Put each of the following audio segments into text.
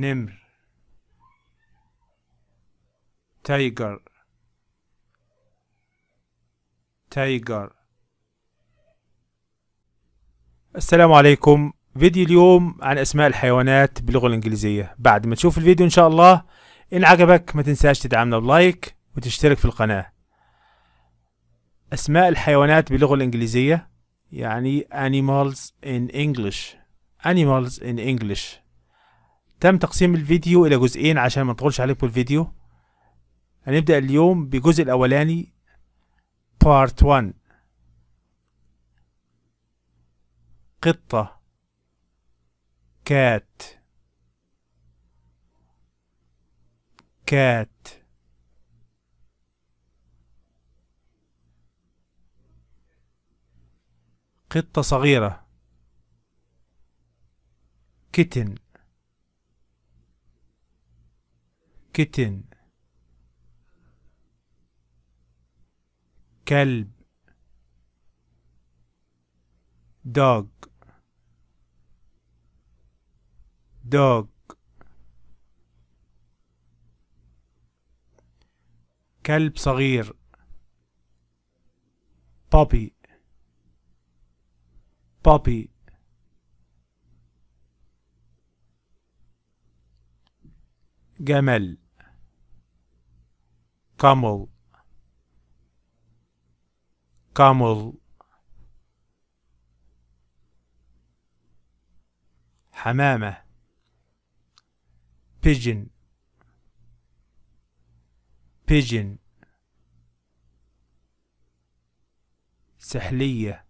نمر تايجر تايجر السلام عليكم فيديو اليوم عن اسماء الحيوانات باللغة الانجليزية بعد ما تشوف الفيديو ان شاء الله ان عجبك ما تنساش تدعمنا بلايك وتشترك في القناة اسماء الحيوانات باللغة الانجليزية يعني animals in English animals in English تم تقسيم الفيديو إلى جزئين عشان ما نطولش عليكم الفيديو هنبدأ اليوم بالجزء الأولاني بارت 1 قطة كات كات قطة صغيرة كتن كتن كلب dog dog كلب صغير puppy puppy جمل camel camel حمامة pigeon pigeon سحلية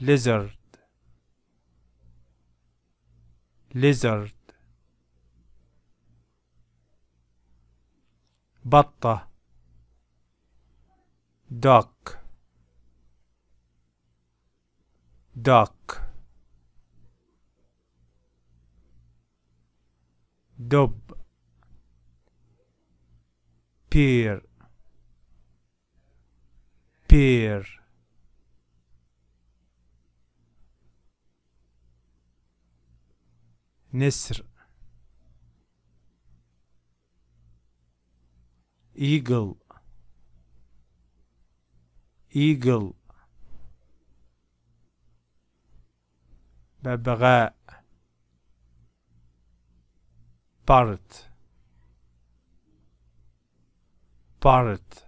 lizard lizard بطة دوك دوك دب بير بير نسر ايجل ايجل ببغاء بارت بارت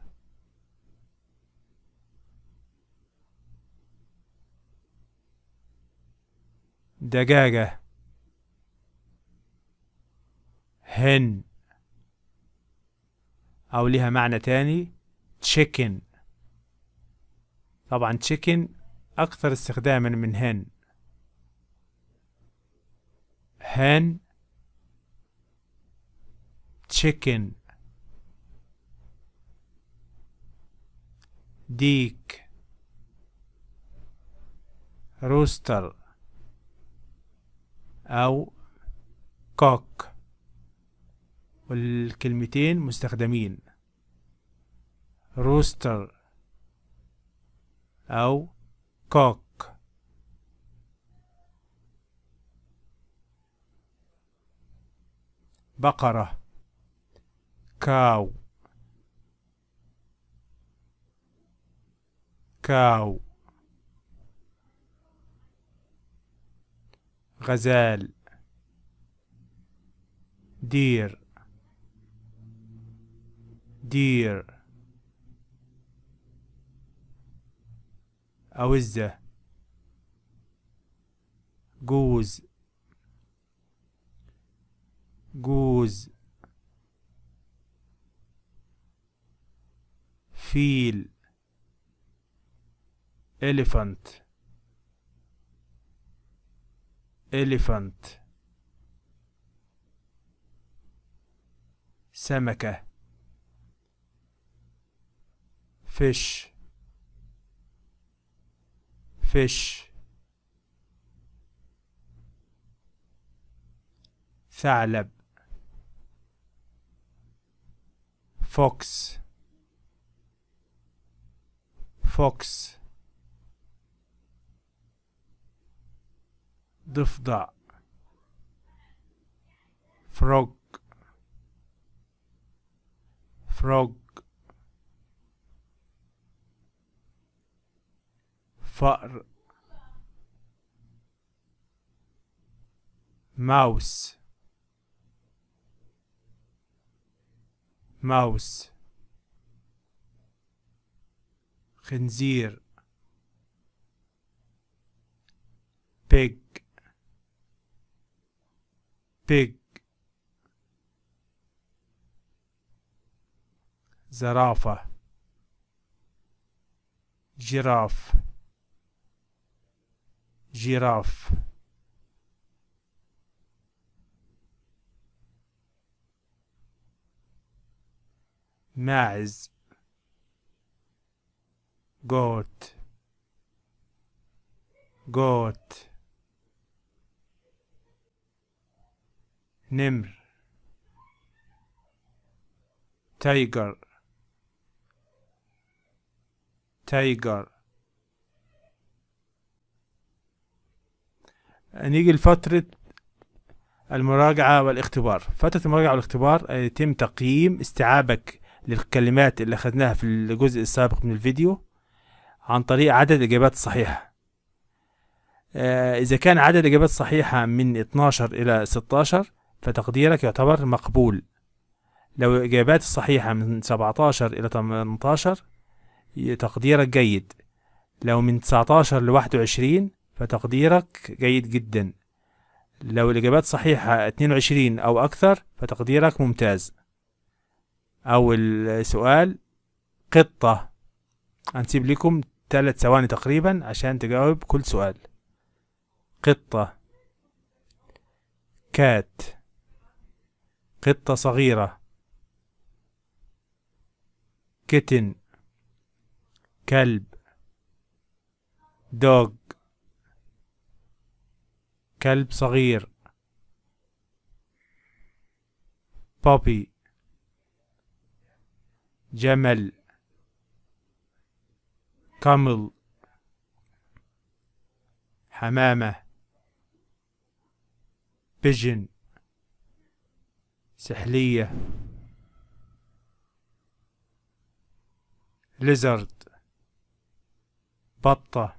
دجاجة هن أو ليها معنى تاني تشيكن طبعا تشيكن أكثر استخداما من هن هن تشيكن ديك روستر أو كوك والكلمتين مستخدمين روستر أو كوك بقرة كاو كاو غزال دير دير أوزة جوز جوز فيل إليفانت إليفانت سمكه fish fish ثعلب fox fox ضفدع frog frog فأر ماوس ماوس خنزير بيج بيج زرافة جراف giraffe Maz. goat goat nimr, tiger tiger نيجي لفترة المراجعة والاختبار فترة المراجعة والاختبار آه، يتم تقييم استيعابك للكلمات اللي أخذناها في الجزء السابق من الفيديو عن طريق عدد الإجابات الصحيحة آه، إذا كان عدد الإجابات الصحيحة من 12 إلى 16 فتقديرك يعتبر مقبول لو الإجابات الصحيحة من 17 إلى 18 تقديرك جيد لو من 19 ل 21 فتقديرك جيد جدا لو الإجابات صحيحة 22 أو أكثر فتقديرك ممتاز أول سؤال قطة هنسيب لكم ثلاث ثواني تقريبا عشان تجاوب كل سؤال قطة كات قطة صغيرة كتن كلب دوغ كلب صغير بوبي جمل كمل حمامة بجن سحلية ليزرد بطة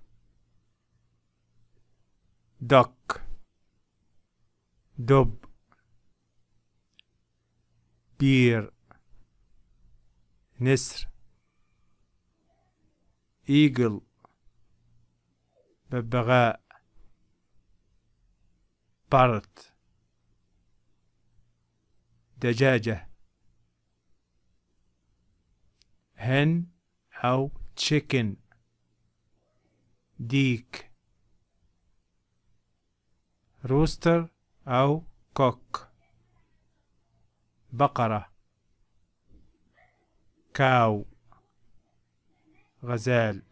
دك دب بير نسر ايجل ببغاء بارت دجاجة هن أو تشيكن ديك روستر أو كوك بقرة كاو غزال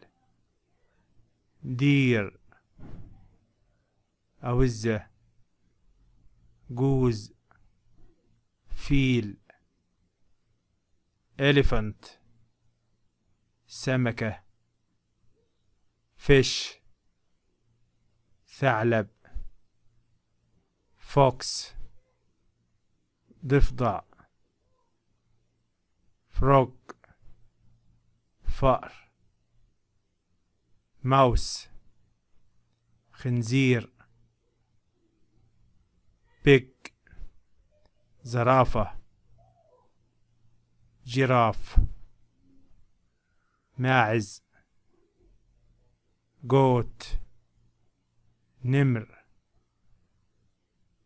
دير أوزة جوز فيل elephant سمكة فش ثعلب فوكس ضفدع فروك فأر ماوس خنزير بيك زرافة جراف ماعز جوت نمر